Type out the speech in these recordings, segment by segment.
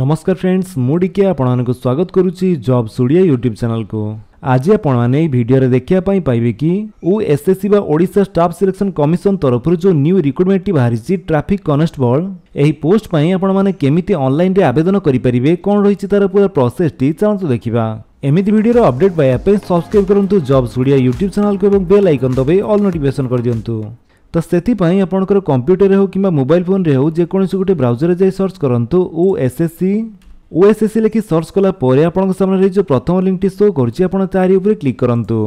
ନମସ୍କାର ଫ୍ରେଣ୍ଡସ୍ ମୁଁ ଡିକେ ଆପଣମାନଙ୍କୁ ସ୍ୱାଗତ କରୁଛି ଜବ୍ ସୁଡ଼ିଆ ୟୁଟ୍ୟୁବ୍ ଚ୍ୟାନେଲକୁ ଆଜି ଆପଣମାନେ ଏହି ଭିଡ଼ିଓରେ ଦେଖିବା ପାଇଁ ପାଇବେ କି ଓଏସ୍ଏସ୍ସି ବା ଓଡ଼ିଶା ଷ୍ଟାଫ୍ ସିଲେକ୍ସନ୍ କମିଶନ ତରଫରୁ ଯେଉଁ ନ୍ୟୁ ରିକ୍ରୁଟମେଣ୍ଟଟି ବାହାରିଛି ଟ୍ରାଫିକ୍ କନଷ୍ଟେବଳ ଏହି ପୋଷ୍ଟ ପାଇଁ ଆପଣମାନେ କେମିତି ଅନଲାଇନ୍ରେ ଆବେଦନ କରିପାରିବେ କ'ଣ ରହିଛି ତା'ର ପୁରା ପ୍ରୋସେସ୍ଟି ଚାଲନ୍ତୁ ଦେଖିବା ଏମିତି ଭିଡ଼ିଓର ଅପଡେଟ୍ ପାଇବା ପାଇଁ ସବସ୍କ୍ରାଇବ୍ କରନ୍ତୁ ଜବ୍ ସୁଡ଼ିଆ ୟୁଟ୍ୟୁବ୍ ଚ୍ୟାନେଲକୁ ଏବଂ ବେଲ୍ ଆଇକନ୍ ଦବାଇ ଅଲ୍ ନୋଟିଫିକେସନ୍ କରିଦିଅନ୍ତୁ ତ ସେଥିପାଇଁ ଆପଣଙ୍କର କମ୍ପ୍ୟୁଟରରେ ହେଉ କିମ୍ବା ମୋବାଇଲ ଫୋନରେ ହେଉ ଯେକୌଣସି ଗୋଟେ ବ୍ରାଉଜରରେ ଯାଇ ସର୍ଚ୍ଚ କରନ୍ତୁ O S S C O S S C ଲେଖି ସର୍ଚ୍ଚ କଲା ପରେ ଆପଣଙ୍କ ସାମ୍ନାରେ ଯେଉଁ ପ୍ରଥମ ଲିଙ୍କଟି ଶୋ କରୁଛି ଆପଣ ତାରି ଉପରେ କ୍ଲିକ୍ କରନ୍ତୁ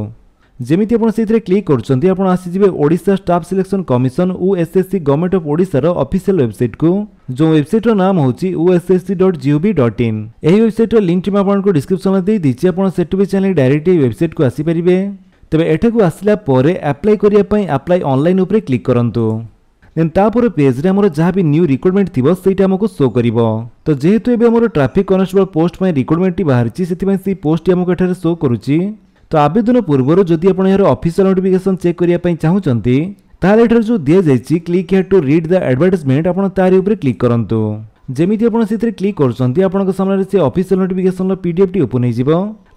ଯେମିତି ଆପଣ ସେଥିରେ କ୍ଲିକ୍ କରୁଛନ୍ତି ଆପଣ ଆସିଯିବେ Odisha staff selection commission O S S C government of ଓଡ଼ିଶାର ଅଫିସିଆଲ ୱେବସାଇଟ୍କୁ ଯେଉଁ ୱେବସାଇଟ୍ର ନାମ ହେଉଛି O S S C dot G O V dot in ଏହି ୱେବସାଇଟ୍ର ଲିଙ୍କଟି ମୁଁ ଆପଣଙ୍କୁ ଡିସ୍କ୍ରିପ୍ସନ୍ରେ ଦେଇଦେଇଛି ଆପଣ ସେଠୁ ବି ଚାହିଁଲେ ଡାଇରେକ୍ଟ ଏହି ୱେବସାଇଟ୍କୁ ଆସିପାରିବେ ତେବେ ଏଠାକୁ ଆସିଲା ପରେ ଆପ୍ଲାଏ କରିବା ପାଇଁ ଆପ୍ଲାଏ ଅନଲାଇନ୍ ଉପରେ କ୍ଲିକ୍ କରନ୍ତୁ ଦେନ୍ ତାପରେ ପେଜ୍ରେ ଆମର ଯାହା ବି ନ୍ୟୁ ରିକ୍ରୁଟମେଣ୍ଟ ଥିବ ସେଇଟା ଆମକୁ ଶୋ କରିବ ତ ଯେହେତୁ ଏବେ ଆମର ଟ୍ରାଫିକ୍ କନଷ୍ଟେବଳ ପୋଷ୍ଟ ପାଇଁ ରିକ୍ରୁଟମେଣ୍ଟଟି ବାହାରିଛି ସେଥିପାଇଁ ସେଇ ପୋଷ୍ଟଟି ଆମକୁ ଏଠାରେ ଶୋ କରୁଛି ତ ଆବେଦନ ପୂର୍ବରୁ ଯଦି ଆପଣ ଏହାର ଅଫିସିଆଲ ନୋଟିଫିକେସନ୍ ଚେକ୍ କରିବା ପାଇଁ ଚାହୁଁଛନ୍ତି ତାହେଲେ ଏଠାରେ ଯେଉଁ ଦିଆଯାଇଛି click here to read the advertisement ଆପଣ ତାରି ଉପରେ କ୍ଲିକ୍ କରନ୍ତୁ ଯେମିତି ଆପଣ ସେଥିରେ କ୍ଲିକ୍ କରୁଛନ୍ତି ଆପଣଙ୍କ ସାମ୍ନାରେ ସେ ଅଫିସିଆଲ ନୋଟିଫିକେସନର ପିଡିଏଫ୍ଟି ଓପନ୍ ହୋଇଯିବ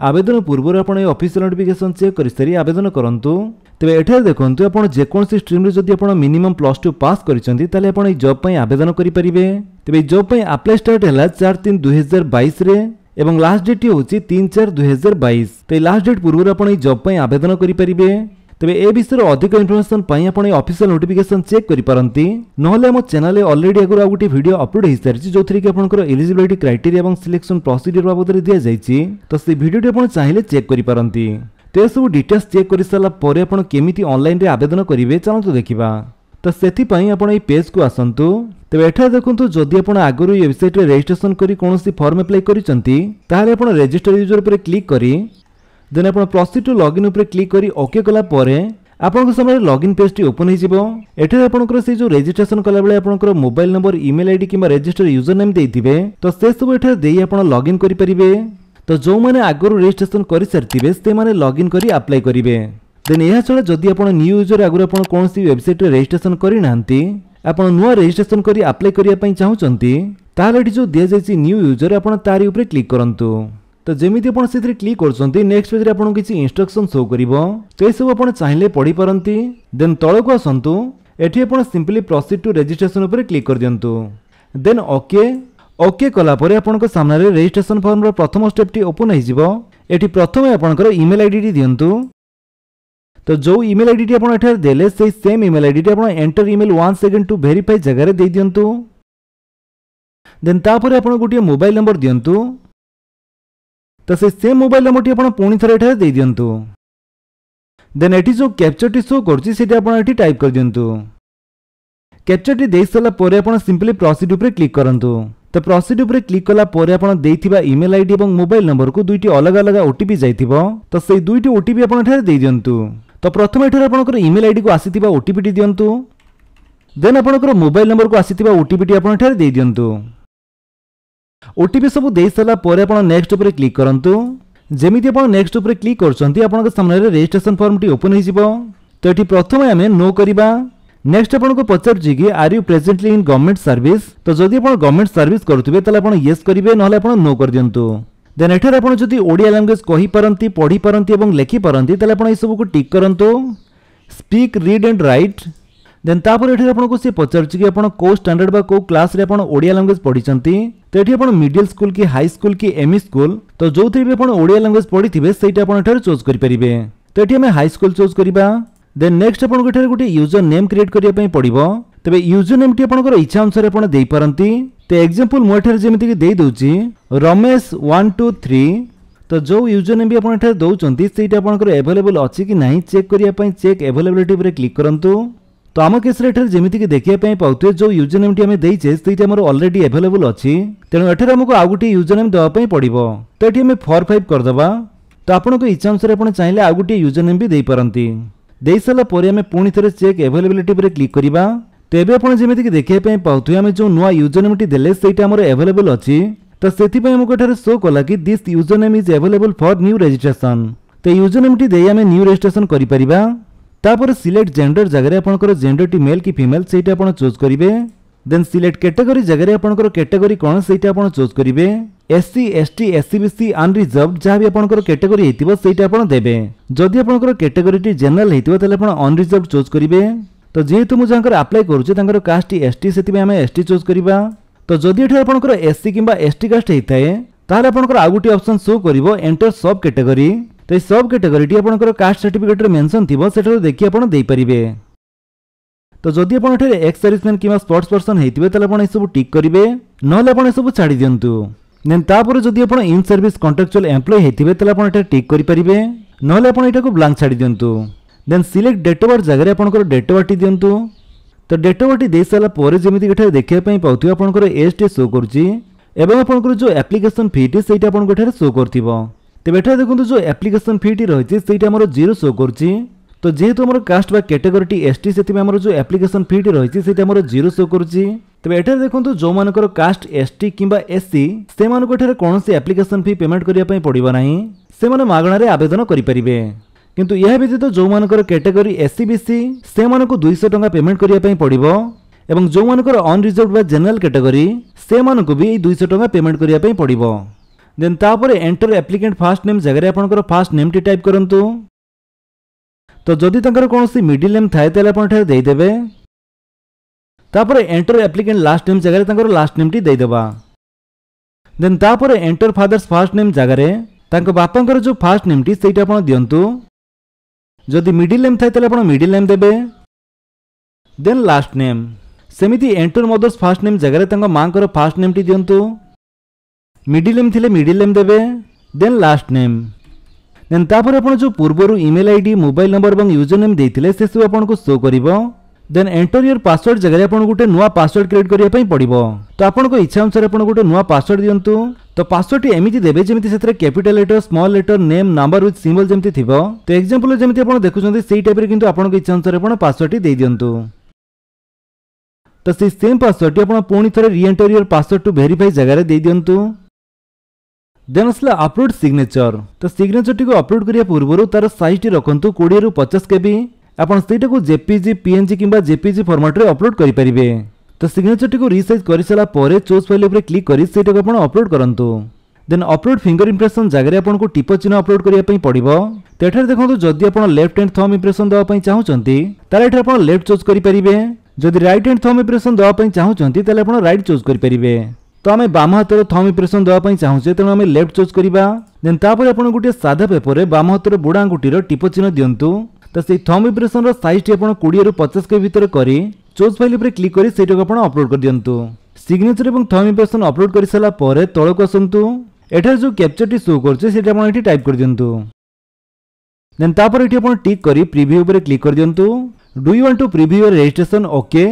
ଆବେଦନ ପୂର୍ବରୁ ଆପଣ ଏ ଅଫିସିଆଲ ନୋଟିଫିକେସନ ଚେକ୍ କରିସାରି ଆବେଦନ କରନ୍ତୁ ତେବେ ଏଠାରେ ଦେଖନ୍ତୁ ଆପଣ ଯେକୌଣସି ଷ୍ଟ୍ରିମ୍ରେ ଯଦି ଆପଣ ମିନିମମ୍ ପ୍ଲସ୍ ଟୁ ପାସ୍ କରିଛନ୍ତି ତାହେଲେ ଆପଣ ଏହି ଜବ୍ ପାଇଁ ଆବେଦନ କରିପାରିବେ ତେବେ ଏହି ଜବ୍ ପାଇଁ ଆପ୍ଲାଏ ଷ୍ଟାର୍ଟ ହେଲା ଚାରି ତିନି ଦୁଇହଜାର ବାଇଶରେ এবং লাস্ট ডেটটি হচ্ছে তিন চার দুই হাজার বাইশ তাই লাস্ট ডেট পূর্বর আপনার এই জব পাই আবেদন করে ତେବେ ଏ ବିଷୟରେ ଅଧିକ ଇନଫର୍ମେସନ୍ ପାଇଁ ଆପଣ ଏ ଅଫିସିଆଲ୍ ନୋଟିଫିକେସନ୍ ଚେକ୍ କରିପାରନ୍ତି ନହେଲେ ଆମ ଚ୍ୟାନେଲରେ ଅଲରେଡି ଆଗରୁ ଆଉ ଗୋଟିଏ ଭିଡ଼ିଓ ଅପଲୋଡ୍ ହୋଇସାରିଛି ଯେଉଁଥିରେ କି ଆପଣଙ୍କର ଏଲିଜିବିଲିଟି କ୍ରାଇଟେରିଆ ଏବଂ ସିଲେକ୍ସନ୍ ପ୍ରୋସିଡିୟର ବାବଦରେ ଦିଆଯାଇଛି ତ ସେ ଭିଡ଼ିଓଟି ଆପଣ ଚାହିଁଲେ ଚେକ୍ କରିପାରନ୍ତି ତ ଏସବୁ ଡିଟେଲ୍ସ ଚେକ୍ କରିସାରିଲା ପରେ ଆପଣ କେମିତି ଅନଲାଇନ୍ରେ ଆବେଦନ କରିବେ ଚାଲନ୍ତୁ ଦେଖିବା ତ ସେଥିପାଇଁ ଆପଣ ଏଇ ପେଜ୍କୁ ଆସନ୍ତୁ ତେବେ ଏଠାରେ ଦେଖନ୍ତୁ ଯଦି ଆପଣ ଆଗରୁ ୱେବସାଇଟ୍ରେ ରେଜିଷ୍ଟ୍ରେସନ କରି କୌଣସି ଫର୍ମ ଆପ୍ଲାଏ କରିଛନ୍ତି ତାହେଲେ ଆପଣ ରେଜିଷ୍ଟର ୟୁଜର ଉପରେ କ୍ଲିକ୍ କରି ଦେନ୍ ଆପଣ ପ୍ଲସ୍ ଥ୍ରୀ ଟୁ ଲଗ୍ଇନ୍ ଉପରେ କ୍ଲିକ୍ କରି ଓକେ କଲା ପରେ ଆପଣଙ୍କ ସାମ୍ନାରେ ଲଗ୍ଇନ୍ ପେଜ୍ଟି ଓପନ୍ ହୋଇଯିବ ଏଠାରେ ଆପଣଙ୍କର ସେଇ ଯେଉଁ ରେଜିଷ୍ଟ୍ରେସନ କଲାବେଳେ ଆପଣଙ୍କର ମୋବାଇଲ ନମ୍ବର ଇମେଲ ଆଇଡି କିମ୍ବା ରେଜିଷ୍ଟର ୟୁଜର ନେମ୍ ଦେଇଥିବେ ତ ସେସବୁ ଏଠାରେ ଦେଇ ଆପଣ ଲଗ୍ଇନ୍ କରିପାରିବେ ତ ଯେଉଁମାନେ ଆଗରୁ ରେଜିଷ୍ଟ୍ରେସନ କରିସାରିଥିବେ ସେମାନେ ଲଗ୍ଇନ୍ କରି ଆପ୍ଲାଏ କରିବେ ଦେନ୍ ଏହା ଛଡ଼ା ଯଦି ଆପଣ ନ୍ୟୁ ୟୁଜର ଆଗରୁ ଆପଣ କୌଣସି ୱେବସାଇଟ୍ରେ ରେଜିଷ୍ଟ୍ରେସନ କରିନାହାନ୍ତି ଆପଣ ନୂଆ ରେଜିଷ୍ଟ୍ରେସନ କରି ଆପ୍ଲାଏ କରିବା ପାଇଁ ଚାହୁଁଛନ୍ତି ତାହେଲେ ଏଠି ଯେଉଁ ଦିଆଯାଇଛି ନ୍ୟୁ ୟୁଜର ଆପଣ ତାରି ଉପରେ କ୍ଲିକ୍ କରନ୍ତୁ तो जमी आप क्लिक कर नेक्स्ट पेज में किसी इनस्ट्रक्शन शो कर तो सब आप चाहिए पढ़ी पारती देन तौक आसतु ये आप simply proceed to registration click कर दिंतु देन ओके ओके कलापर आपंक रेजिट्रेसन फर्म्र प्रथम स्टेप्टी ओपन होटी प्रथम आपंकर इमेल आईडी दिंतु तो जो इमेल आईडी आपड़ देले से सेम इमेल आईडी आप enter email one second to verify जगार दे दिंतु देन तापर आप गोटे मोबाइल नंबर दिंतु ତ ସେ ସେମ୍ ମୋବାଇଲ ନମ୍ବରଟି ଆପଣ ପୁଣି ଥରେ ଏଠାରେ ଦେଇଦିଅନ୍ତୁ ଦେନ୍ ଏଠି ଯେଉଁ କ୍ୟାପ୍ଚରଟି ସୋ କରୁଛି ସେଇଟି ଆପଣ ଏଠି ଟାଇପ୍ କରିଦିଅନ୍ତୁ କ୍ୟାପ୍ଚରଟି ଦେଇସାରିଲା ପରେ ଆପଣ ସିମ୍ପଲି ପ୍ରସିଡ଼ ଉପରେ କ୍ଲିକ୍ କରନ୍ତୁ ତ ପ୍ରସିଡ଼ ଉପରେ କ୍ଲିକ୍ କଲା ପରେ ଆପଣ ଦେଇଥିବା ଇମେଲ୍ ଆଇଡି ଏବଂ ମୋବାଇଲ ନମ୍ବରକୁ ଦୁଇଟି ଅଲଗା ଅଲଗା ଓଟିପି ଯାଇଥିବ ତ ସେଇ ଦୁଇଟି ଓଟିପି ଆପଣ ଏଠାରେ ଦେଇଦିଅନ୍ତୁ ତ ପ୍ରଥମେ ଏଠାରେ ଆପଣଙ୍କର ଇମେଲ୍ ଆଇଡିକୁ ଆସିଥିବା ଓଟିପିଟି ଦିଅନ୍ତୁ ଦେନ୍ ଆପଣଙ୍କର ମୋବାଇଲ ନମ୍ବରକୁ ଆସିଥିବା ଓଟିପିଟି ଆପଣ ଏଠାରେ ଦେଇଦିଅନ୍ତୁ ओटीपी सब दे सारापर आप नेक्स्ट उपर क्लिक करूँ जमी आप नेक्स्ट उपर क्लिक कर रेजिट्रेसन फर्म टी ओपन हो तो ये प्रथम आम नो करवा नेक्स्ट आपको पचारूँ are you presently in government service तो जदि आप गवर्नमेंट सर्विस करुवे तो आप करेंगे ना आप नो कर दिंतु देन एठार आप जदि ओडिया लांगुएज कहीपारती पढ़ीपारती और लेखिपारती आप सबको टिक करूँ speak read and write then ତାପରେ ଏଠାରେ ଆପଣଙ୍କୁ ସେ ପଚାରୁଛି କି ଆପଣ କୋଉ ଷ୍ଟାଣ୍ଡାର୍ଡ ବା କୋଉ କ୍ଲାସରେ ଆପଣ ଓଡ଼ିଆ ଲାଙ୍ଗୁଏଜ ପଢ଼ିଛନ୍ତି ତ ଏଠି ଆପଣ ମିଡିଲ ସ୍କୁଲ କି ହାଇ ସ୍କୁଲ କି ଏମଇ ସ୍କୁଲ ତ ଯେଉଁଥିରେ ବି ଆପଣ ଓଡ଼ିଆ ଲାଙ୍ଗୁଏଜ ପଢ଼ିଥିବେ ସେଇଟା ଆପଣ ଏଠାରେ ଚୁଜ୍ କରିପାରିବେ ତ ଏଠି ଆମେ ହାଇ ସ୍କୁଲ ଚୁଜ୍ କରିବା ଦେନ୍ ନେକ୍ସଟ ଆପଣଙ୍କୁ ଏଠାରେ ଗୋଟେ ୟୁଜର ନେମ୍ କ୍ରିଏଟ୍ କରିବା ପାଇଁ ପଡ଼ିବ ତେବେ ୟୁଜର ନେମ୍ଟି ଆପଣଙ୍କର ଇଚ୍ଛା ଅନୁସାରେ ଆପଣ ଦେଇପାରନ୍ତି ତ ଏକ୍ଜାମ୍ପଲ୍ ମୁଁ ଏଠାରେ ଯେମିତିକି ଦେଇଦେଉଛି ରମେଶ ୱାନ୍ ଟୁ ଥ୍ରୀ ତ ଯେଉଁ ୟୁଜର ନେମ୍ ବି ଆପଣ ଏଠାରେ ଦେଉଛନ୍ତି ସେଇଟା ଆପଣଙ୍କର ଆଭେଲେବଲ୍ ଅଛି କି ନାହିଁ ଚେକ୍ କରିବା ପାଇଁ ଚେକ୍ ଆଭେଲେବିଲିଟି ଉପରେ କ୍ଲିକ୍ କରନ୍ତୁ তো আম কেসরে এখানে যেমিতিকি দেখা পাওয়া যে ইউজর নেমটি আমি দিয়েছে সেইটি আমার অলরেডি এভেলেবল অছি তেমন এখানে আমি আউ গোটি ইউজর নেম দেওয়া পড়ব তো এটি আমি ফোর ফাইভ করেদেবা তো আপনার ইচ্ছা অনুসারে আপনার চাইলে আউ গোটি ইউজর নেম বি দিয়ে ଦେଇ ସାରିଲା ପରେ ଆମେ ପୁଣି ଥରେ ଚେକ୍ ଏଭେଲେବିଲିଟି ଉପରେ କ୍ଲିକ୍ କରିବା ତ ଏବେ ଆପଣ ଯେମିତିକି ଦେଖିବା ପାଇଁ ପାଉଥିବେ ଆମେ ଯେଉଁ ନୂଆ ୟୁଜର ନେମ୍ଟି ଦେଲେ ସେଇଟା ଆମର ଏଭେଲେବଲ୍ ଅଛି ତ ସେଥିପାଇଁ ଆମକୁ ଏଠାରେ ଶୋ କଲା କି this user name is available for new registration ତ ୟୁଜର ନେମ୍ଟି ଦେଇ ଆମେ ନ୍ୟୁ ରେଜିଷ୍ଟ୍ରେସନ୍ କରିପାରିବା ତାପରେ ସିଲେକ୍ଟ ଜେଣ୍ଡର ଜାଗାରେ ଆପଣଙ୍କର ଜେଣ୍ଡରଟି ମେଲ୍ କି ଫିମେଲ୍ ସେଇଟା ଆପଣ ଚୁଜ୍ କରିବେ ଦେନ୍ ସିଲେକ୍ଟ କ୍ୟାଟେଗୋରୀ ଜାଗାରେ ଆପଣଙ୍କର କ୍ୟାଟେଗୋରୀ କ'ଣ ସେଇଟା ଆପଣ ଚୁଜ୍ କରିବେ ଏସ୍ସି ଏସ୍ଟି ଏସ୍ସିବିସି ଅନରିଜର୍ଭ ଯାହା ବି ଆପଣଙ୍କର କ୍ୟାଟେଗୋରୀ ହେଇଥିବ ସେଇଟା ଆପଣ ଦେବେ ଯଦି ଆପଣଙ୍କର କ୍ୟାଟେଗୋରୀଟି ଜେନେରାଲ ହେଇଥିବ ତାହେଲେ ଆପଣ ଅନରିଜର୍ଭ ଚୁଜ୍ କରିବେ ତ ଯେହେତୁ ମୁଁ ଯାହାଙ୍କର ଆପ୍ଲାଏ କରୁଛି ତାଙ୍କର କାଷ୍ଟଟି ଏସ୍ଟି ସେଥିପାଇଁ ଆମେ ଏସ୍ଟି ଚୁଜ୍ କରିବା ତ ଯଦି ଏଠାରେ ଆପଣଙ୍କର ଏସ୍ସି କିମ୍ବା ଏସ୍ଟି କାଷ୍ଟ ହେଇଥାଏ ତାହେଲେ ଆପଣଙ୍କର ଆଉ ଗୋଟିଏ ଅପସନ୍ ସୋ କରିବ ଏଣ୍ଟର ସବ୍ କ୍ୟାଟେଗୋରୀ তো এই সব ক্যাটেগরিটি আপনার কাস্ট সার্টিফিকেটরে মেনশন থাকবে সেটার দেখি আপনার দিয়ে তো যদি আপনার এখানে এক্স সার্ভিসম্যান কিংবা স্পোর্টস পর্সন হয়ে তাহলে আপনার এইসব টিক করবে নহলে আপনার এসব ছাড়ি দিও দেন তাপরে যদি আপনার ইন সার্ভিস কন্ট্রাকচুয়াল এমপ্লয় হয়ে তাহলে আপনার এটা টিক করে নহলে আপনার এটাকে ব্লাঙ্ক ছাড়ি দিও then select date of birth জায়গায় আপনার ডেট অফ বার্থটি দিও তো ডেট অফ বার্থটি দিয়ে সারা পরে যেমি এখানে দেখা পাওয়া আপনার এজটি শো করছে এবং আপনার যে আপ্লিকেসন ফিটি সেইটা আপনার এখানে শো করবে ᱛᱮ বেᱴᱟ ᱫᱮᱠᱷᱚᱱᱛᱩ ᱡᱚ ᱮᱯᱞᱤᱠᱮᱥᱚᱱ ᱯᱷᱤ ᱛᱤ ᱨᱚᱦᱤᱪᱮ ᱥᱮ ᱤᱴᱟᱢᱟᱨᱚ ᱡᱤᱨᱚ ᱥᱚ ᱠᱚᱨᱩᱪᱤ ᱛᱚ ᱡᱮᱛᱚ ᱟᱢᱟᱨᱚ ᱠᱟᱥᱴ ᱵᱟ ᱠᱮᱴᱮᱜᱚᱨᱤ ᱮᱥᱴᱤ ᱥᱮᱛᱤᱢᱟᱨᱚ ᱡᱚ ᱮᱯᱞᱤᱠᱮᱥᱚᱱ ᱯᱷᱤ ᱨᱚᱦᱤᱪᱮ ᱥᱮ ᱤᱴᱟᱢᱟᱨᱚ ᱡᱤᱨᱚ ᱥᱚ ᱠᱚᱨᱩᱪᱤ ᱛᱚ ᱮᱴᱟᱨᱮ ᱫᱮᱠᱷᱚᱱᱛᱩ ᱡᱚ ᱢᱟᱱᱠᱚᱨ ᱠᱟᱥᱴ ᱮᱥᱴᱤ ᱠᱤᱱᱵᱟ ᱮᱥᱤ ᱥᱮᱢᱟᱱᱚᱜᱚᱴᱷᱨᱮ ᱠᱚᱱᱚᱥᱤ ᱮᱯᱞᱤᱠᱮᱥᱚᱱ ᱯᱷᱤ ᱯᱮᱢᱮᱱᱴ ᱠᱚᱨᱤ ଦେନ୍ ତାପରେ ଏଣ୍ଟର ଆପ୍ଲିକେଣ୍ଟ ଫାଷ୍ଟ ନେମ୍ ଜାଗାରେ ଆପଣଙ୍କର ଫାଷ୍ଟ ନେମ୍ଟି ଟାଇପ୍ କରନ୍ତୁ ତ ଯଦି ତାଙ୍କର କୌଣସି ମିଡିଲ୍ ନେମ୍ ଥାଏ ତାହେଲେ ଆପଣ ଏଠାରେ ଦେଇଦେବେ ତାପରେ ଏଣ୍ଟର ଆପ୍ଲିକେଣ୍ଟ ଲାଷ୍ଟ ନେମ୍ ଜାଗାରେ ତାଙ୍କର ଲାଷ୍ଟ ନେମ୍ଟି ଦେଇଦେବା ଦେନ୍ ତାପରେ ଏଣ୍ଟର ଫାଦର୍ସ ଫାଷ୍ଟ ନେମ୍ ଜାଗାରେ ତାଙ୍କ ବାପାଙ୍କର ଯେଉଁ ଫାଷ୍ଟ ନେମ୍ଟି ସେଇଟା ଆପଣ ଦିଅନ୍ତୁ ଯଦି ମିଡିଲ୍ ନେମ୍ ଥାଏ ତାହେଲେ ଆପଣ ମିଡିଲ୍ ନେମ୍ ଦେବେ ଦେନ୍ ଲାଷ୍ଟ ନେମ୍ ସେମିତି ଏଣ୍ଟର ମଦର୍ସ ଫାଷ୍ଟ ନେମ୍ ଜାଗାରେ ତାଙ୍କ ମାଆଙ୍କର ଫାଷ୍ଟ ନେମ୍ଟି ଦିଅନ୍ତୁ মিডিল নেম থিলে মিডিল নেম দেবে দেন লাস্ট নেম দেন তাপরে আপনার যে পূর্বর ইমেল আইডি মোবাইল নম্বর এবং ইউজর নেম দিয়ে সেসব আপনার শো করব দেন এন্টর ইয়ার পাসওয়ার্ড জায়গায় আপনার গোটে নূয়া পাসওয়ার্ড ক্রিয়েট করা পড়ব তো আপনার ইচ্ছা অনুসারে আপনার গোটে নূয়া পাসওয়ার্ড দিও তো পাসওয়ার্ডটি এমিতি দেবে যেমি সেতরে capital letter small letter name number with symbol যেমি থিব তো এক্সাম্পল যেমি আপনার দেখুছেন সেই টাইপের কিন্তু আপনার ইচ্ছা অনুসারে আপনার পাসওয়ার্ডটি দিয়ে দিও তো সেই সেম পাসওয়ার্ডটি আপনার পুঁ থরে re-enter your password to verify জায়গায় দিয়ে দিও ଦେନ୍ ଆସିଲା ଅପଲୋଡ଼ ସିଗ୍ନେଚର ତ ସିଗ୍ନେଚରଟିକୁ ଅପଲୋଡ଼ କରିବା ପୂର୍ବରୁ ତାର ସାଇଜଟି ରଖନ୍ତୁ କୋଡ଼ିଏରୁ ପଚାଶ କେବି ଆପଣ ସେଇଟାକୁ ଜେପିଜି ପିଏନ୍ଜି କିମ୍ବା ଜେପିଜି ଫର୍ମାଟରେ ଅପଲୋଡ଼ କରିପାରିବେ ତ ସିଗ୍ନେଚରଟିକୁ ରିସାଇଜ୍ କରିସାରିଲା ପରେ ଚୋଜ୍ ଫାଇଲ୍ ଉପରେ କ୍ଲିକ୍ କରି ସେଇଟାକୁ ଆପଣ ଅପଲୋଡ଼ କରନ୍ତୁ ଦେନ୍ ଅପଲୋଡ଼ ଫିଙ୍ଗର ଇମ୍ପ୍ରେସନ୍ ଜାଗାରେ ଆପଣଙ୍କୁ ଟିପ ଚିହ୍ନ ଅପଲୋଡ଼ କରିବା ପାଇଁ ପଡ଼ିବ ତ ଏଠାରେ ଦେଖନ୍ତୁ ଯଦି ଆପଣ ଲେଫ୍ଟ ହ୍ୟାଣ୍ଡ ଥମ୍ ଇମ୍ପ୍ରେସନ୍ ଦେବା ପାଇଁ ଚାହୁଁଛନ୍ତି ତାହେଲେ ଏଠାରେ ଆପଣ ଲେଫ୍ଟ ଚୋଜ୍ କରିପାରିବେ ଯଦି ରାଇଟ୍ ହ୍ୟାଣ୍ଡ ଥମ୍ ଇମ୍ପ୍ରେସନ୍ ଦେବା ପାଇଁ ଚାହୁଁଛନ୍ତି ତାହେଲେ ଆପଣ ରାଇଟ୍ ଚୋଜ୍ କରିପାରିବେ ତ ଆମେ ବାମ ହାତରେ ଥମ୍ ଇମ୍ପ୍ରେସନ୍ ଦେବା ପାଇଁ ଚାହୁଁଛେ ତେଣୁ ଆମେ ଲେଫ୍ଟ ଚୁଜ୍ କରିବା ଦେନ୍ ତାପରେ ଆପଣ ଗୋଟିଏ ସାଧା ପେପରରେ ବାମ ହାତର ବୁଡ଼ା ଆଙ୍ଗୁଠିର ଟିପ ଚିହ୍ନ ଦିଅନ୍ତୁ ତ ସେଇ ଥମ୍ ଇମ୍ପ୍ରେସନ୍ର ସାଇଜ୍ଟି ଆପଣ କୋଡ଼ିଏରୁ ପଚାଶ କେ ଭିତରେ କରି ଚୋଜ୍ ଫାଇଲ୍ ଉପରେ କ୍ଲିକ୍ କରି ସେଇଟାକୁ ଆପଣ ଅପଲୋଡ଼ କରିଦିଅନ୍ତୁ ସିଗ୍ନେଚର ଏବଂ ଥମ୍ ଇମ୍ପ୍ରେସନ୍ ଅପଲୋଡ଼ କରିସାରିଲା ପରେ ତଳକୁ ଆସନ୍ତୁ ଏଠାରେ ଯେଉଁ କ୍ୟାପ୍ଚରଟି ସୋ କରୁଛି ସେଇଟା ଆପଣ ଏଠି ଟାଇପ୍ କରିଦିଅନ୍ତୁ ଦେନ୍ ତାପରେ ଏଠି ଆପଣ ଟିକ୍ କରି ପ୍ରିଭ୍ୟୁ ଉପରେ କ୍ଲିକ୍ କରିଦିଅନ୍ତୁ do you want to preview your registration okay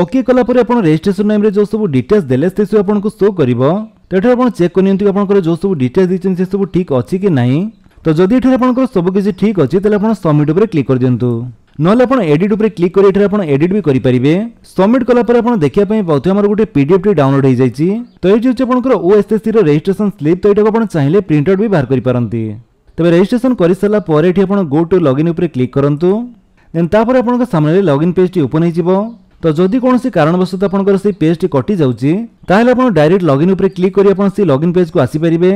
okay କଲାପରେ ଆପଣ ରେଜିଷ୍ଟ୍ରେସନ ନାଇମ୍ରେ ଯେଉଁ ସବୁ ଡିଟେଲ୍ସ ଦେଲେ ସେସବୁ ଆପଣଙ୍କୁ ଶୋ କରିବ ତ ଏଠାରେ ଆପଣ ଚେକ୍ କରିନିଅନ୍ତୁ ଆପଣଙ୍କର ଯେଉଁ ସବୁ ଡିଟେଲ୍ସ ଦେଇଛନ୍ତି ସେସବୁ ଠିକ୍ ଅଛି କି ନାହିଁ ତ ଯଦି ଏଠାରେ ଆପଣଙ୍କର ସବୁ କିଛି ଠିକ୍ ଅଛି ତାହେଲେ ଆପଣ ସବମିଟ୍ ଉପରେ କ୍ଲିକ୍ କରିଦିଅନ୍ତୁ ନହେଲେ ଆପଣ ଏଡିଟ୍ ଉପରେ କ୍ଲିକ୍ କରି ଏଠାରେ ଆପଣ ଏଡିଟ୍ ବି କରିପାରିବେ ସବମିଟ୍ କଲା ପରେ ଆପଣ ଦେଖିବା ପାଇଁ ପାଉଥିବେ ଆମର ଗୋଟେ ପିଡିଏଫ୍ଟି ଡାଉନଲୋଡ୍ ହେଇଯାଇଛି ତ ଏଇ ହେଉଛି ଆପଣଙ୍କର ଓଏସ୍ଏସ୍ସିର ରେଜିଷ୍ଟ୍ରେସନ ସ୍ଲିପ୍ ତ ଏଇଟାକୁ ଆପଣ ଚାହିଁଲେ ପ୍ରିଣ୍ଟ ଆଉଟ୍ ବି ବାହାର କରିପାରନ୍ତି ତେବେ ରେଜିଷ୍ଟ୍ରେସନ କରିସାରିଲା ପରେ ଏଠି ଆପଣ ଗୋ ଟୁ ଲଗ୍ଇନ୍ ଉପରେ କ୍ଲିକ୍ କରନ୍ତୁ ଦେନ୍ ତାପରେ ଆପଣଙ୍କ ସାମ୍ନାରେ ଲଗ୍ଇନ୍ ପେଜ୍ଟି ଓପନ୍ ହେଇଯିବ ତ ଯଦି କୌଣସି କାରଣବଶତଃ ଆପଣଙ୍କର ସେଇ ପେଜ୍ଟି କଟିଯାଉଛି ତାହେଲେ ଆପଣ ଡାଇରେକ୍ଟ ଲଗ୍ଇନ୍ ଉପରେ କ୍ଲିକ୍ କରି ଆପଣ ସେଇ ଲଗ୍ଇନ୍ ପେଜ୍କୁ ଆସିପାରିବେ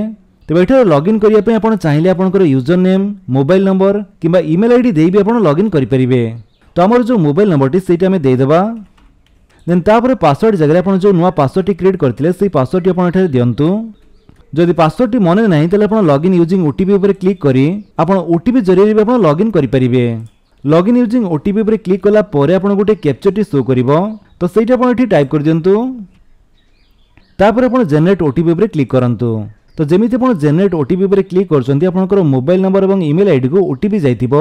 ତେବେ ଏଠାରେ ଲଗ୍ଇନ୍ କରିବା ପାଇଁ ଆପଣ ଚାହିଁଲେ ଆପଣଙ୍କର ୟୁଜର ନେମ୍ ମୋବାଇଲ ନମ୍ବର କିମ୍ବା ଇମେଲ୍ ଆଇଡି ଦେଇ ବି ଆପଣ ଲଗ୍ଇନ୍ କରିପାରିବେ ତ ଆମର ଯେଉଁ ମୋବାଇଲ ନମ୍ବରଟି ସେଇଟା ଆମେ ଦେଇଦେବା ଦେନ୍ ତାପରେ ପାସୱାର୍ଡ଼ ଜାଗାରେ ଆପଣ ଯେଉଁ ନୂଆ ପାସୱାର୍ଡ଼ଟି କ୍ରିଏଟ୍ କରିଥିଲେ ସେଇ ପାସୱାର୍ଡ଼ଟି ଆପଣ ଏଠାରେ ଦିଅନ୍ତୁ ଯଦି ପାସୱାର୍ଡ଼ଟି ମନେ ନାହିଁ ତାହେଲେ ଆପଣ ଲଗ୍ଇନ୍ ୟୁଜିଂ ଓଟିପି ଉପରେ କ୍ଲିକ୍ କରି ଆପଣ ଓଟିପି ଜରିଆରେ ବି ଆପଣ ଲଗ୍ଇନ୍ କରିପାରିବେ লগইନ୍ ୟୁଜିଂ ଓଟିପି ଉପରେ କ୍ଲିକ୍ କଲା ପରେ ଆପଣ ଗୋଟେ କ୍ୟାପଚର୍ଟି ଶୋ କରିବ ତ ସେଇଟା ଆପଣ ଏଠି ଟାଇପ୍ କରିଦିଅନ୍ତୁ ତାପରେ ଆପଣ ଜେନେରେଟ୍ ଓଟିପି ଉପରେ କ୍ଲିକ୍ କରନ୍ତୁ ତ ଯେମିତି ଆପଣ ଜେନେରେଟ୍ ଓଟିପି ଉପରେ କ୍ଲିକ୍ କରୁଛନ୍ତି ଆପଣଙ୍କର ମୋବାଇଲ୍ ନମ୍ବର ଏବଂ ଇମେଲ୍ ଆଇଡ଼ିକୁ ଓଟିପି ଯାଇଥିବ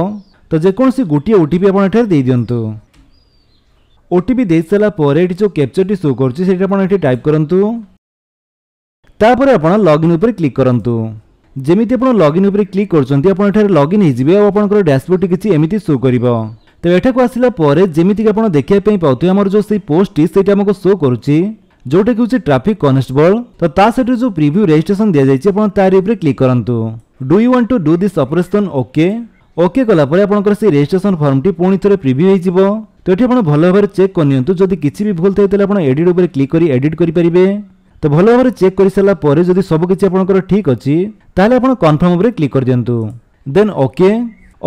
ତ ଯେକୌଣସି ଗୋଟିଏ ଓଟିପି ଆପଣ ଏଠାରେ ଦେଇଦିଅନ୍ତୁ ଓଟିପି ଦେଇସାରିଲା ପରେ ଏଠି ଯେଉଁ କ୍ୟାପଚର୍ଟି ଶୋ କରୁଛି ସେଇଟା ଆପଣ ଏଠି ଟାଇପ୍ କରନ୍ତୁ ତାପରେ ଆପଣ ଲଗ୍ଇନ୍ ଉପରେ କ୍ଲିକ୍ କରନ୍ତୁ ଯେମିତି ଆପଣ ଲଗ୍ଇନ୍ ଉପରେ କ୍ଲିକ୍ କରୁଛନ୍ତି ଆପଣ ଏଠାରେ ଲଗ୍ଇନ୍ ହେଇଯିବେ ଆଉ ଆପଣଙ୍କର ଡ୍ୟାସବୋର୍ଡ଼ଟି କିଛି ଏମିତି ଶୋ କରିବ ତେବେ ଏଠାକୁ ଆସିଲା ପରେ ଯେମିତିକି ଆପଣ ଦେଖିବା ପାଇଁ ପାଉଥିବେ ଆମର ଯେଉଁ ସେଇ ପୋଷ୍ଟଟି ସେଇଟା ଆମକୁ ଶୋ କରୁଛି ଯେଉଁଟାକି ହେଉଛି ଟ୍ରାଫିକ୍ କନେଷ୍ଟବଳ ତ ତା ସେଠାରେ ଯେଉଁ ପ୍ରିଭ୍ୟୁ ରେଜିଷ୍ଟ୍ରେସନ ଦିଆଯାଇଛି ଆପଣ ତାରି ଉପରେ କ୍ଲିକ୍ କରନ୍ତୁ do you want to do this operation okay okay କଲା ପରେ ଆପଣଙ୍କର ସେଇ ରେଜିଷ୍ଟ୍ରେସନ ଫର୍ମଟି ପୁଣି ଥରେ ପ୍ରିଭ୍ୟୁ ହେଇଯିବ তো এটি আপনার ভালো ভাবে চেক করে নিহত যদি কিছু বি ভুল থাকে তাহলে আপনার এডিট উপরে ক্লিক করে এডিট করে পারে তো ভাল ভাবে চেক করে সারা পরে যদি সবুকিছি আপনার ঠিক অছি তাহলে আপনার কনফর্ম উপরে ক্লিক করে দিও দেন ওকে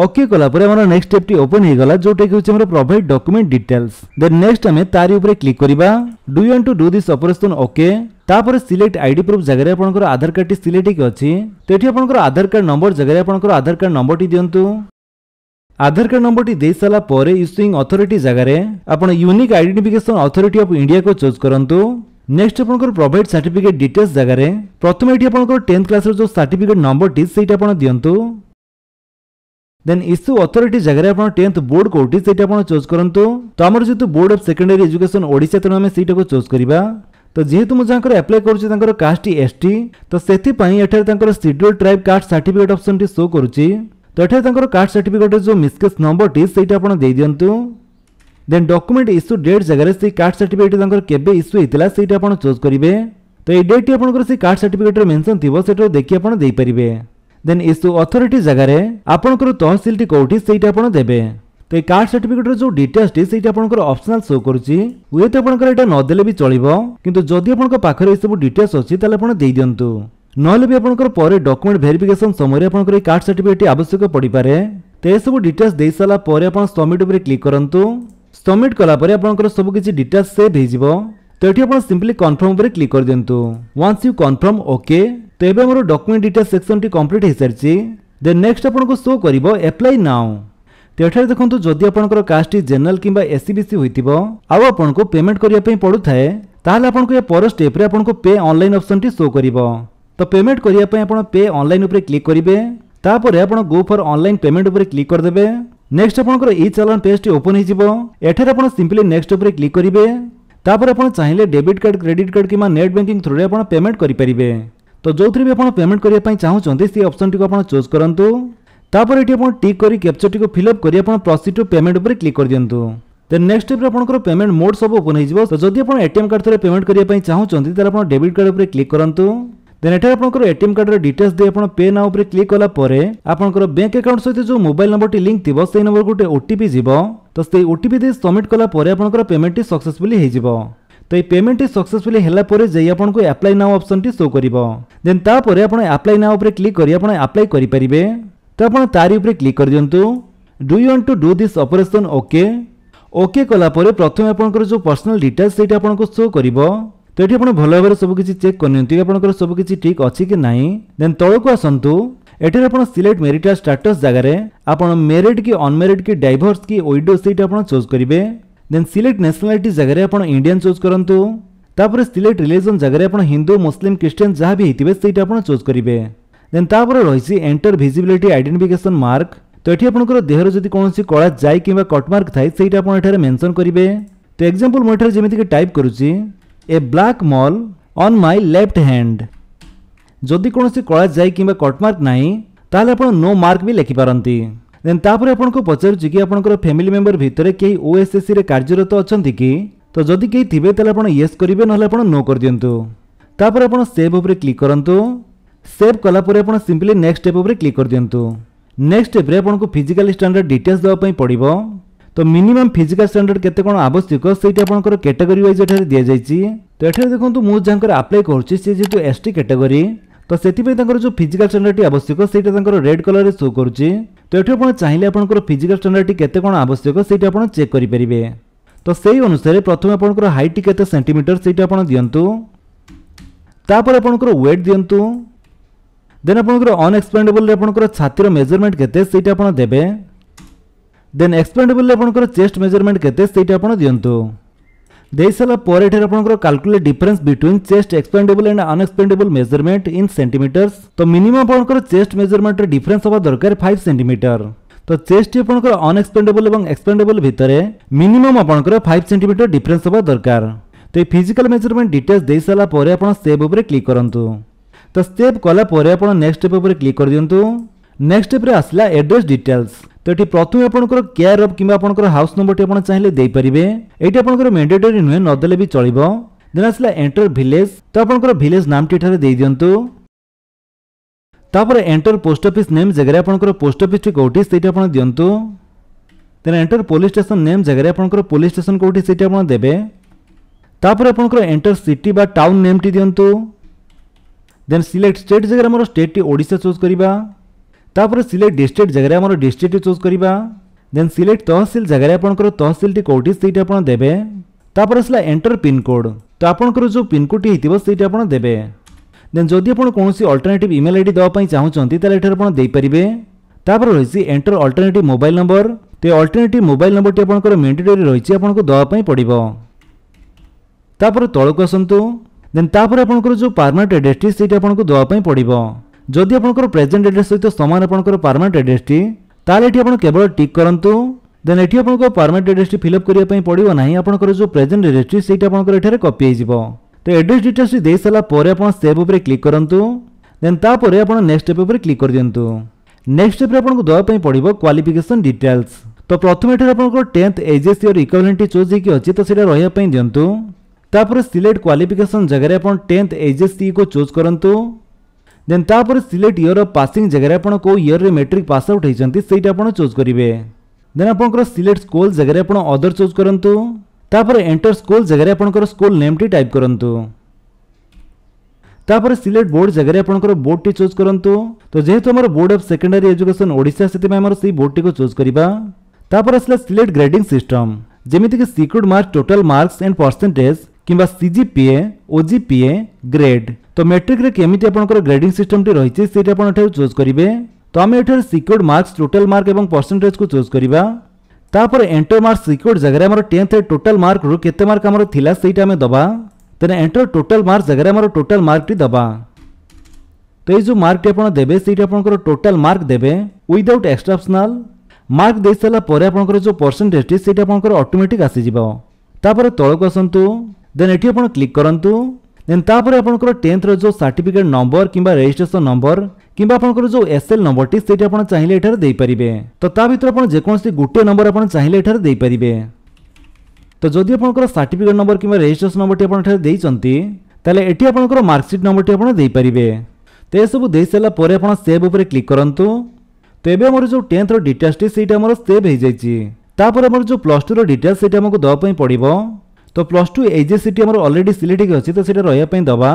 ওকে কলাপরে আমার নেক্সট স্টেপটি ওপেন হয়ে গলা যেটা কি হচ্ছে আমার provide document details then next আমি তার উপরে ক্লিক করা do you to do this operation okay তাপরে সিলেক্ট আইডি প্রুফ জায়গায় আপনার আধার কার্ডটি সিলেক্ট হয়ে অছি তো এটি আপনার আধার কার্ড নম্বর জায়গায় আপনার আধার কার্ড নম্বরটি দিও আধার কার্ড নম্বরটি দিয়ে সারা পরে ইস্যুইং অথরিটি জায়গায় আপনার unique identification authority of India choose করতু নেক্সট আপনার প্রোভাইড সার্টিফিকেট ডিটেলস জায়গার প্রথমে এটি আপনার টেন্থ ক্লাসর যে সার্টিফিকেট নম্বরটি সেইটা আপনার দিও দেন ইস্যু অথরিটি জায়গায় আপনার টেন্থ বোর্ড কোটি সেইটা আপনার চুজ করতু তো আমার যেহেতু board of secondary education Odisha তেমন আমি সেইটাকে চুজ করা তো যেহেতু মু যাঙ্কর আপ্লাই করছি তাঙ্কর কাস্টটি এসটি তো সেথিপাই এঠারে তাঙ্কর শিডিউল ট্রাইব কাস্ট সার্টিফিকেট অপশনটি শো করুচি তো এঠারে তাঙ্কর কাস্ট সার্টিফিকেটের যে মিসকেস নম্বরটি সেইটা আপনার দিয়ে দিও ଦେନ୍ ଡକୁମେଣ୍ଟ ଇସ୍ୟୁ ଡେଟ୍ ଜାଗାରେ ସେଇ କାର୍ଡ ସାର୍ଟିଫିକେଟ୍ ତାଙ୍କର କେବେ ଇସ୍ୟୁ ହେଇଥିଲା ସେଇଟା ଆପଣ ଚୁଜ୍ କରିବେ ତ ଏଇ ଡେଟ୍ଟି ଆପଣଙ୍କର ସେଇ କାର୍ଡ ସାର୍ଟିଫିକେଟ୍ରେ ମେନ୍ସନ୍ ଥିବ ସେଟାକୁ ଦେଖି ଆପଣ ଦେଇପାରିବେ ଦେନ୍ ଇସ୍ୟୁ ଅଥରିଟି ଜାଗାରେ ଆପଣଙ୍କର ତହସିଲଟି କେଉଁଠି ସେଇଟା ଆପଣ ଦେବେ ତ ଏ କାର୍ଡ ସାର୍ଟିଫିକେଟ୍ର ଯେଉଁ ଡିଟେଲ୍ସଟି ସେଇଟା ଆପଣଙ୍କର ଅପସନାଲ୍ ସୋ କରୁଛି ହୁଏତ ଆପଣଙ୍କର ଏଇଟା ନଦେଲେ ବି ଚଳିବ କିନ୍ତୁ ଯଦି ଆପଣଙ୍କ ପାଖରେ ଏସବୁ ଡିଟେଲ୍ସ ଅଛି ତାହେଲେ ଆପଣ ଦେଇଦିଅନ୍ତୁ ନହେଲେ ବି ଆପଣଙ୍କର ପରେ ଡକୁମେଣ୍ଟ ଭେରିଫିକେସନ୍ ସମୟରେ ଆପଣଙ୍କର ଏଇ କାର୍ଡ ସାର୍ଟିଫିକେଟ୍ଟି ଆବଶ୍ୟକ ପଡ଼ିପାରେ ତ ଏସବୁ ଡିଟେଲ୍ସ ଦେଇସାରିଲା ପରେ ଆପଣ ସବମିଟ୍ ଉପରେ କ୍ଲିକ୍ କରନ୍ତୁ सबमिट कलापर आपंकर सबकि डिटेल्स सेव हो तो ये आप सिंपली कनफर्म पर क्लिक कर दिंतु वन्स यू कनफर्म ओके तो ये मोर डकुमेंट डिटेल्स सेक्शन टी कम्प्लीट हो सारी दे नेक्स्ट आपको शो कर एप्लाई नाउ तो ये देखो जदि आपंकर कास्टी जेनेल कि एससीबीसी होपको पेमेंट करने पड़ू था आपको या पर स्टेप्रे आपको पे ऑनलाइन ऑप्शन टी शो कर तो पेमेंट करने पे अनल क्लिक करेंगे तापर आप गो फॉर ऑनलाइन पेमेंट उपर क्लिक करदे नेक्स्ट आपंकर ई चालान पेजटी ओपन होठार नेक्स्ट उपर क्लिक करेंगे तापर आप चाहिए डेबिट कार्ड क्रेडिट कार्ड कि नेट बैंकिंग थ्रु आप पेमेंट करेंगे तो जो थी आप पेमेंट करने चाहूँ से ऑप्शन टी आप चूज करूँ ये टिक कर कैप्चर टी फिलअप कर प्रोसीड टू पेमेंट उपर क्लिक कर दिंतु तो नेक्स्ट स्टेप आपंकर पेमेंट मोड सब ओपन हो जब आप एटीएम कार्ड थे पेमेंट करने चाहते तेल आप डेबिट कार्ड उपर क्लिक करूँ ଦେନ୍ ଏଠାରେ ଆପଣଙ୍କର ଏଟିଏମ୍ କାର୍ଡର ଡିଟେଲ୍ସ ଦେଇ ଆପଣ ପେ ନାଓ ଉପରେ କ୍ଲିକ୍ କଲା ପରେ ଆପଣଙ୍କର ବ୍ୟାଙ୍କ ଆକାଉଣ୍ଟ ସହିତ ଯେଉଁ ମୋବାଇଲ ନମ୍ବରଟି ଲିଙ୍କ ଥିବ ସେହି ନମ୍ବରକୁ ଗୋଟେ ଓଟିପି ଯିବ ତ ସେହି ଓଟିପି ଦେଇ ସବମିଟ୍ କଲା ପରେ ଆପଣଙ୍କର ପେମେଣ୍ଟଟି ସକ୍ସେସଫୁଲି ହୋଇଯିବ ତ এই পেমেন্টটি সকসেসফুলি হেলা পরে যাই আপনার আপ্লাই নাও অপশনটি শো করব দেন তাপরে আপনার আপ্লাই নাও উপরে ক্লিক করে আপনার আপ্লাই করে পারে তো আপনার তারি উপরে ক্লিক করে দিও do you want to do this operation okay okay কলাপরে প্রথমে আপনার যে পর্সনাল ডিটেলস সেইটা আপনার শো করব তো এটি আপনার ভালো ভাবে সবুকিছি চেক করে নিতে আপনার সবুকিছি ঠিক অছি কি না দেন তলক আসন্তু এটির আপনার সিলেক্ট মেরিটাল স্টাটস জায়গায় আপনার মেরিড কি অনমেরিড কি ডাইভোর্স কি ওইডো সেইটা আপনার চুজ করবে দেন সিলেক্ট ন্যাশনালিটি জায়গায় আপনার ইন্ডিয়ান চুজ করতু তাপরে সিলেক্ট রিলিজন জায়গায় আপনার হিন্দু মুসলিম খ্রিস্টান যা বি হইতে সেইটা আপনার চুজ করবে দেন তাপরে রয়েছে এন্টার ভিজিবিলিটি আইডেন্টিফিকেসন মার্ক তো এটি আপনার দেহর যদি কোণী কড়া যাই কিংবা কটমার্ক থাকে সেইটা আপনার এখানে মেনশন করবে তো এক্সাম্পল মু এখানে যেমিকে টাইপ করুছি a black mole on my left hand ଯଦି କୌଣସି କଳା ଯାଇ କିମ୍ବା କଟମାର୍କ ନାହିଁ ତାହେଲେ ଆପଣ ନୋ ମାର୍କ ବି ଲେଖିପାରନ୍ତି ଦେନ୍ ତାପରେ ଆପଣଙ୍କୁ ପଚାରୁଛି କି ଆପଣଙ୍କର ଫ୍ୟାମିଲି ମେମ୍ବର ଭିତରେ କେହି ଓଏସ୍ଏସ୍ସିରେ କାର୍ଯ୍ୟରତ ଅଛନ୍ତି କି ତ ଯଦି କେହି ଥିବେ ତାହେଲେ ଆପଣ ୟେସ୍ କରିବେ ନହେଲେ ଆପଣ ନୋ କରିଦିଅନ୍ତୁ ତାପରେ ଆପଣ ସେଭ୍ ଉପରେ କ୍ଲିକ୍ କରନ୍ତୁ ସେଭ୍ କଲା ପରେ ଆପଣ ସିମ୍ପଲି ନେକ୍ସଟ ଷ୍ଟେପ୍ ଉପରେ କ୍ଲିକ୍ କରିଦିଅନ୍ତୁ ନେକ୍ସଟ ଷ୍ଟେପ୍ରେ ଆପଣଙ୍କୁ ଫିଜିକାଲ ଷ୍ଟାଣ୍ଡାର୍ଡ ଡିଟେଲ୍ସ ଦେବା ପାଇଁ ପଡ଼ିବ তো মিনিমাম ফিজিকাল স্ট্যান্ডার্ড কেতে কোণ আবশ্যক সেইটি আপনার ক্যাটেগোরি ওয়াইজ এখানে দিয়ে যাই তো এখানে দেখুন মু যাঙ্কর আপ্লাই করছি সে যেহেতু এসটি ক্যাটেগোরি তো সেপাই তাঁর যে ফিজিকাল স্ট্যান্ডার্ডটি আবশ্যক সেইটা তাঁর রেড কলরে শো করছে তো এটি আপনার চাইলে আপনার ফিজিকাল স্ট্যান্ডার্ডটি কেতে কোণ আবশ্যক সেইটা আপনার চেক করে পেবে তো সেই অনুসারে প্রথমে আপনার হাইটটি কেতে সেটিমিটর সেইটা আপনার দিও তাপরে আপনার ওয়েট দিও দেন আপনার অনএক্সপ্যান্ডেবল আপনার ছাতির মেজরমেন্ট কেতে সেইটা আপনার দেবে দেন এক্সপেন্ডেবল আপনার চেস্ট মেজরমেন্ট কেতে সেইটা আপনার দিও দিয়ে সারা পরে এখানে আপনার calculate difference between chest expandable and unexpandable measurement in centimetres তো মিনিমম আপনার চেস্ট মেজরমেন্টর ডিফরেন্স হওয়া দরকার ফাইভ সেটিমিটর তো চেস্ট আপনার আনএক্সপেন্ডেবল এবং এক্সপেন্ডেবল ভিতরে মিনিমম আপনার ফাইভ সেটিমিটর ডিফরেন্স হওয়া দরকার তো এই ফিজিক্যাল মেজরমেন্ট ডিটেলস দিয়ে সারা পরে আপনার স্টেপ উপরে ক্লিক করতু তো স্টেপ কলা পরে আপনার নেক্সট স্টেপ উপরে ক্লিক করে দিও নেক্সট স্টেপে আসলা এড্রেস ডিটেলস এটি প্রথমে আপনার কেয়ার অফ কিংবা আপনার হাউস নম্বরটি আপনার চাইলে দিয়ে এইটি আপনার ম্যান্ডেটরি নুহে নদেলে বি চলব দেন আসলে এন্টার ভিলেজ তো আপনার ভিলেজ নামটি এখানে দিয়ে দিও তাপরে এন্টার পোস্ট অফিস নেম জায়গায় আপনার পোস্ট অফিসটি কোটি সেইটি আপনার দিও then enter police station name জায়গায় আপনার পুলিশ স্টেশন কোটি সেইটি আপনার দেবে তাপরে আপনার এন্টার সিটি বা টাউন নেমটি দিও দেন সিলেক্ট স্টেট জায়গায় আমার স্টেটটি ওড়শা চুজ করা ତାପରେ ସିଲେଟ୍ ଡିଷ୍ଟ୍ରିକ୍ଟ ଜାଗାରେ ଆମର ଡିଷ୍ଟ୍ରିକ୍ଟ ଚୁଜ୍ କରିବା ଦେନ୍ ସିଲେଟ୍ ତହସିଲ ଜାଗାରେ ଆପଣଙ୍କର ତହସିଲଟି କେଉଁଠି ସେଇଠି ଆପଣ ଦେବେ ତାପରେ ଆସିଲା ଏଣ୍ଟର ପିନ୍କୋଡ଼୍ ତ ଆପଣଙ୍କର ଯେଉଁ ପିନ୍କୋଡ଼୍ଟି ହେଇଥିବ ସେଇଠି ଆପଣ ଦେବେ ଦେନ୍ ଯଦି ଆପଣ କୌଣସି ଅଲ୍ଟରନେଟିଭ୍ ଇମେଲ୍ ଆଇଡ଼ି ଦେବା ପାଇଁ ଚାହୁଁଛନ୍ତି ତାହେଲେ ଏଠାରେ ଆପଣ ଦେଇପାରିବେ ତାପରେ ରହିଛି ଏଣ୍ଟର ଅଲ୍ଟରନେଟିଭ୍ ମୋବାଇଲ ନମ୍ବର ତ ଏ ଅଲ୍ଟରନେଟିଭ୍ ମୋବାଇଲ ନମ୍ବରଟି ଆପଣଙ୍କର ମେଣ୍ଡେଟୋରୀ ରହିଛି ଆପଣଙ୍କୁ ଦେବା ପାଇଁ ପଡ଼ିବ ତାପରେ ତଳକୁ ଆସନ୍ତୁ ଦେନ୍ ତାପରେ ଆପଣଙ୍କର ଯେଉଁ ପାର୍ମାନେଣ୍ଟ ଆଡ୍ରେସ୍ଟି ସେଇଠି ଆପଣଙ୍କୁ ଦେବା ପାଇଁ ପଡ଼ିବ ଯଦି ଆପଣଙ୍କର ପ୍ରେଜେଣ୍ଟ ଆଡ୍ରେସ୍ ସହିତ ସମାନ ଆପଣଙ୍କର ପାର୍ମାନେଣ୍ଟ ଆଡ୍ରେସ୍ଟି ତାହେଲେ ଏଠି ଆପଣ କେବଳ ଟିକ୍ କରନ୍ତୁ ଦେନ୍ ଏଠି ଆପଣଙ୍କ ପାର୍ମାନେଣ୍ଟ ଆଡ୍ରେସ୍ଟି ଫିଲ୍ଅପ୍ କରିବା ପାଇଁ ପଡ଼ିବ ନାହିଁ ଆପଣଙ୍କର ଯେଉଁ ପ୍ରେଜେଣ୍ଟ ଆଡ୍ରେସ୍ଟି ସେଇଟା ଆପଣଙ୍କର ଏଠାରେ କପି ହେଇଯିବ ତ ଆଡ୍ରେସ୍ ଡିଟେଲ୍ସଟି ଦେଇସାରିଲା ପରେ ଆପଣ ସେଭ୍ ଉପରେ କ୍ଲିକ୍ କରନ୍ତୁ ଦେନ୍ ତାପରେ ଆପଣ ନେକ୍ସଟ ଷ୍ଟେପ୍ ଉପରେ କ୍ଲିକ୍ କରିଦିଅନ୍ତୁ ନେକ୍ସଟ ଷ୍ଟେପ୍ରେ ଆପଣଙ୍କୁ ଦେବା ପାଇଁ ପଡ଼ିବ କ୍ୱାଲିଫିକେସନ୍ ଡିଟେଲ୍ସ ତ ପ୍ରଥମେ ଏଠାରେ ଆପଣଙ୍କର ଟେନ୍ଥ ଏଜେସ୍ ଇୟର୍ ଇକ୍ୱାଲେଣ୍ଟି ଚୁଜ୍ ହେଇକି ଅଛି ତ ସେଇଟା ରହିବା ପାଇଁ ଦିଅନ୍ତୁ ତାପରେ ସିଲେକ୍ଟ କ୍ୱାଲିଫିକେସନ୍ ଜାଗାରେ ଆପଣ ଟେନ୍ଥ ଏଜେସ୍ ଇକୁ ଚୁଜ୍ କରନ୍ତୁ ଦେନ୍ ତାପରେ ସିଲେକ୍ଟ ଇୟର ଅଫ୍ ପାସିଂ ଜାଗାରେ ଆପଣ କେଉଁ ଇୟରରେ ମେଟ୍ରିକ୍ ପାସ୍ ଆଉଟ୍ ହୋଇଛନ୍ତି ସେଇଟା ଆପଣ ଚୁଜ୍ କରିବେ ଦେନ୍ ଆପଣଙ୍କର ସିଲେକ୍ଟ ସ୍କୁଲ୍ ଜାଗାରେ ଆପଣ ଅଦର ଚୁଜ୍ କରନ୍ତୁ ତାପରେ ଏଣ୍ଟର ସ୍କୁଲ୍ ଜାଗାରେ ଆପଣଙ୍କର ସ୍କୁଲ୍ ନେମ୍ଟି ଟାଇପ୍ କରନ୍ତୁ ତାପରେ ସିଲେକ୍ଟ ବୋର୍ଡ ଜାଗାରେ ଆପଣଙ୍କର ବୋର୍ଡଟି ଚୁଜ୍ କରନ୍ତୁ ତ ଯେହେତୁ ଆମର board of secondary education Odisha ସେଥିପାଇଁ ଆମର ସେଇ ବୋର୍ଡଟିକୁ ଚୁଜ୍ କରିବା ତାପରେ ଆସିଲା ସିଲେକ୍ଟ ଗ୍ରେଡିଂ ସିଷ୍ଟମ୍ ଯେମିତିକି secured mark total marks and percentage କିମ୍ବା ସିଜିପିଏ ଓଜିପିଏ ଗ୍ରେଡ୍ তো মেট্রিক্রে কেমিটি আপনার গ্রেডিং সিষ্টমটি রয়েছে সেটি আপনার এখানে চুজ করবে তো আমি এখানে সিকোর্ড মার্কস টোটাল মার্ক এবং পরসেটেজ কু চুজ করা তাপরে এন্টর মার্ক সিকোর্ড জায়গায় আমার টেন্থরে টোটাল মার্করু কেতে মার্ক আমার লা সেইটা আমি দেবা তেনে এন্টর টোটাল মার্ক জায়গায় আমার টোটাল মার্কটি দেবা তো এই যে মার্কটি আপনার দেবে সেইটি আপনার টোটাল মার্ক দেবে উইদাউট এক্সট্রাপসনাল মার্ক দিয়ে সারা পরে আপনার যে পরসেটেজটি সেইটা আপনার অটোমেটিক আসিযোগ তাপরে তলক আসন্তু দেন এটি আপনার ক্লিক করতু ଦେନ୍ ତାପରେ ଆପଣଙ୍କର ଟେନ୍ଥର ଯେଉଁ ସାର୍ଟିଫିକେଟ୍ ନମ୍ବର କିମ୍ବା ରେଜିଷ୍ଟ୍ରେସନ ନମ୍ବର কিংবা আপনার যে এসএল নম্বরটি সেটি আপনার চাইলে এখানে দিয়ে তো তা ভিতরে আপনার যেকোন গোটিয়ে নম্বর আপনার চাইলে এখানে দিয়ে তো যদি আপনার সার্টিফিকেট নম্বর কিংবা রেজিষ্ট্রেসন নম্বরটি আপনার এখানে দিয়েছেন তাহলে এটি আপনার মার্কসিট নম্বরটি আপনার দিয়ে তো এসব দিয়ে সারা পরে আপনার সেভ উপরে ক্লিক করতু তো এবে আমার যে টেন্থর ডিটেলসটি সেইটা আমার সেভ হয়ে যাই তাপরে আমার যে প্লস টুর ডিটেলস সেটা আমাকে দেওয়া পড়ব तो plus two H S C आम अलरेडी सिलेक्ट अच्छी तो सीटा रहा दवा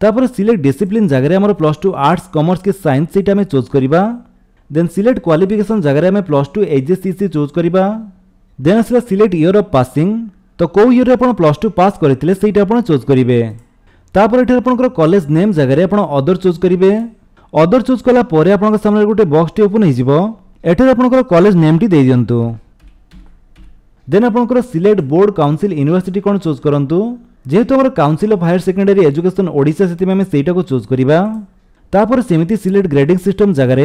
तापर सिलेक्ट डिसिप्लिन जगह आम प्लस टू आर्ट्स कमर्स कि सैन्स सीट आम चूज करवा देन सिलेक्ट क्वालिफिकेसन जगह आम plus two H S C choose करवा देन आसा सिलेक्ट इयर अफ पासिंग तो कौ इयर आप प्लस टू पास करते सहीटा चूज करेंगे तापर ये आपंकर कलेज नेम जगह आप अदर चूज करेंगे अदर चूज कलापर आप सामने गोटे बक्सटी ओपन होटर आपंकर कलेज नेमटी दे दिंतु देन आपंकर सिलेक्ट बोर्ड काउनसिल यूनिवर्सिटी कौन चूज करूँ जेहेतु आम council of higher secondary education ओडा से चूज करवापर सेमती सिलेक्ट ग्रेडिंग सिस्टम जगार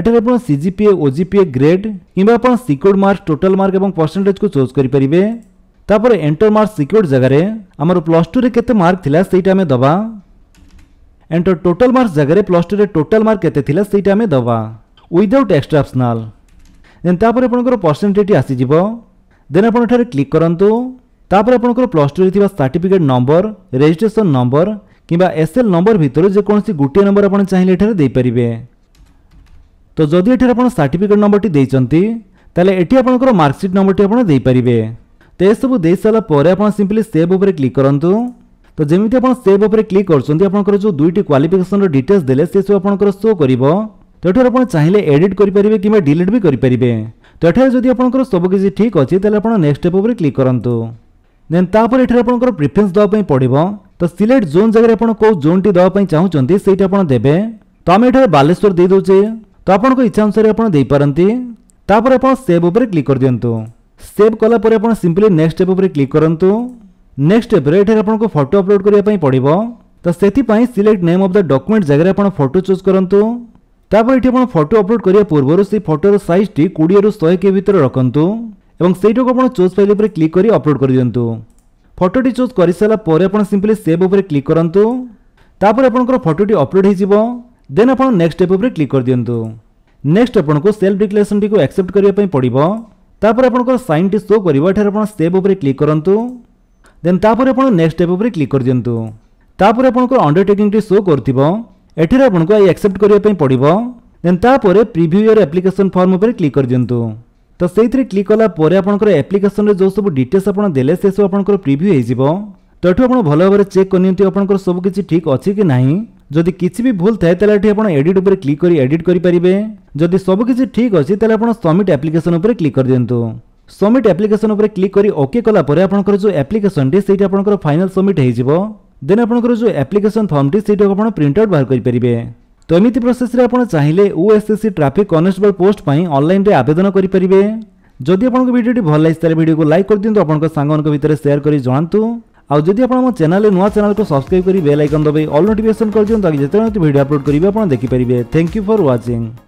एठार आप सीजीपीए ओजीपीए ग्रेड किंवा आप सिक्योर्ड मार्क टोटाल मार्क और परसेंटेज को चूज करेंगे एंटर मार्क सिक्योर्ड जगार आमर प्लस टू रे केते मार्क थिला सेटा आमे दबा एंटर टोटल मार्क्स जगह प्लस टू रे टोटल मार्क केते थिला सेटा आमे दबा विदाउट देन तापर आपनकर परसेंटेज आसी ଦେନ୍ ଆପଣ ଏଠାରେ କ୍ଲିକ୍ କରନ୍ତୁ ତାପରେ ଆପଣଙ୍କର ପ୍ଲସ୍ ଟୁରେ ଥିବା ସାର୍ଟିଫିକେଟ୍ ନମ୍ବର ରେଜିଷ୍ଟ୍ରେସନ୍ ନମ୍ବର কিংবা এসএল নম্বর ভিতরে যেকোনসি গোটিয়ে নম্বর আপনার চাইলে এখানে দিয়ে তো যদি এখানে আপনার সার্টিফিকেট নম্বরটি দিয়েছেন তাহলে এটি আপনার মার্কশিট নম্বরটি আপনার দিয়ে তো এসব দিয়ে সারা পরে আপনার সিম্পলি সেভ উপরে ক্লিক করতু তো যেমি আপনার সেভ উপরে ক্লিক করছেন আপনার যে দুইটি কোয়ালিফিকেসনর ডিটেলস দেলে সেসব আপনার শো করব তো এটার আপনার চাইলে এডিট করে পারে কিংবা ডিলিট বি করে পারে তো এখানে যদি আপনার সবুকিছি ঠিক অছে তাহলে আপনার নেক্সট স্টেপ উপরে ক্লিক করতু দেন তাপরে এখানে আপনার প্রিফরেন্স দেওয়া পড়ব তো সিলেক্ট জোন জায়গায় আপনার কেউ জোনটি দেওয়া চাহুন সেইটা আপনার দেবে তো আমি এখানে বালেশ্বর দিয়ে দেউছে তো আপনার ইচ্ছা অনুসারে আপনার দিয়ে তাপরে আপনার সেভ উপরে ক্লিক করে দিও সেভ কলাপরে আপনার সিম্পলি নেক্সট স্টেপ উপরে ক্লিক করতু নেক্সট স্টেপে এখানে আপনার ফটো অপলোড করা পড়ব তো সেই select name of the document জায়গায় আপনার ফটো চুজ করতু তারপর এটি আপনার ফটো অপলোড করার পূর্বর সেই ফটোর সাইজটি কোড়ি রু শহে কে ভিতরে রাখতু এবং সেইটাকে আপনার চোজ ফাইল উপরে ক্লিক করে অপলোড করে দিও ফটোটি চোজ করে সারা পরে আপনার সিম্পলি সেভ উপরে ক্লিক করতু তারপরে আপনার ফটোটি অপলোড হয়ে যাব দেন আপনার নেক্সট স্টেপ উপরে ক্লিক করে দিও নেক্সট আপনার সেলফ ডিক্লারেসনটি আকসেপ্ট করা পড়ব তারপরে আপনার সাইনটি শো করব এখানে আপনার সেভ উপরে ক্লিক করতু দেন তারপরে আপনার নেক্সট স্টেপ উপরে ক্লিক করে দিও তারপরে আপনার অন্ডরটেকিংটি শো করুব ଏଠାରେ ଆପଣଙ୍କୁ ଆଇ ଆକ୍ସେପ୍ଟ କରିବା ପାଇଁ ପଡ଼ିବ ଦେନ୍ ତାପରେ ପ୍ରିଭ୍ୟୁ ଇୟର ଆପ୍ଲିକେସନ୍ ଫର୍ମ ଉପରେ କ୍ଲିକ୍ କରିଦିଅନ୍ତୁ ତ ସେଇଥିରେ କ୍ଲିକ୍ କଲା ପରେ ଆପଣଙ୍କର ଆପ୍ଲିକେସନ୍ରେ ଯେଉଁ ସବୁ ଡିଟେଲ୍ସ ଆପଣ ଦେଲେ ସେସବୁ ଆପଣଙ୍କର ପ୍ରିଭ୍ୟୁ ହେଇଯିବ ତ ଏଠୁ ଆପଣ ଭଲ ଭାବରେ ଚେକ୍ କରିନିଅନ୍ତୁ ଆପଣଙ୍କର ସବୁ କିଛି ଠିକ୍ ଅଛି କି ନାହିଁ ଯଦି କିଛି ବି ଭୁଲ ଥାଏ ତାହେଲେ ଏଠି ଆପଣ ଏଡିଟ୍ ଉପରେ କ୍ଲିକ୍ କରି ଏଡିଟ୍ କରିପାରିବେ ଯଦି ସବୁ କିଛି ଠିକ୍ ଅଛି ତାହେଲେ ଆପଣ ସବମିଟ୍ ଆପ୍ଲିକେସନ୍ ଉପରେ କ୍ଲିକ୍ କରିଦିଅନ୍ତୁ ସବମିଟ୍ ଆପ୍ଲିକେସନ୍ ଉପରେ କ୍ଲିକ୍ କରି ଓକେ କଲା ପରେ ଆପଣଙ୍କର ଯେଉଁ ଆପ୍ଲିକେସନ୍ଟି ସେଇଠି ଆପଣଙ୍କର ଫାଇନାଲ୍ ସବମିଟ୍ ହେଇଯିବ ଦେନ୍ ଆପଣଙ୍କର ଯେଉଁ ଆପ୍ଲିକେସନ୍ ଫର୍ମଟି ସେଇଟାକୁ ଆପଣ ପ୍ରିଣ୍ଟ ଆଉଟ୍ ବାହାର କରିପାରିବେ ତ ଏମିତି ପ୍ରୋସେସ୍ରେ ଆପଣ ଚାହିଁଲେ ଓଏସ୍ଏସ୍ସି ଟ୍ରାଫିକ୍ କନେଷ୍ଟବଳ ପୋଷ୍ଟ ପାଇଁ ଅନଲାଇନ୍ରେ ଆବେଦନ କରିପାରିବେ ଯଦି ଆପଣଙ୍କ ଭିଡ଼ିଓଟି ଭଲ ଲାଗିଛି ତାହେଲେ ଭିଡ଼ିଓକୁ ଲାଇକ୍ କରିଦିଅନ୍ତୁ ଆପଣଙ୍କ ସାଙ୍ଗମାନଙ୍କ ଭିତରେ ସେୟାର କରି ଜଣାନ୍ତୁ ଆଉ ଯଦି ଆପଣ ଆମ ଚ୍ୟାନେଲରେ ନୂଆ ଚ୍ୟାନେଲକୁ ସବସ୍କ୍ରାଇବ୍ କରି ବେଲ୍ ଆଇକନ୍ ଦବାଇ ଅଲ୍ ନୋଟିଫିକେସନ୍ କରିଦିଅନ୍ତୁ ତାକି ଯେତେବେଳେ ଭିଡ଼ିଓ ଅପଲୋଡ଼ କରିବେ ଆପଣ ଦେଖିପାରିବେ ଥ୍ୟାଙ୍କ ୟୁ ଫର୍ ୱାଚିଂ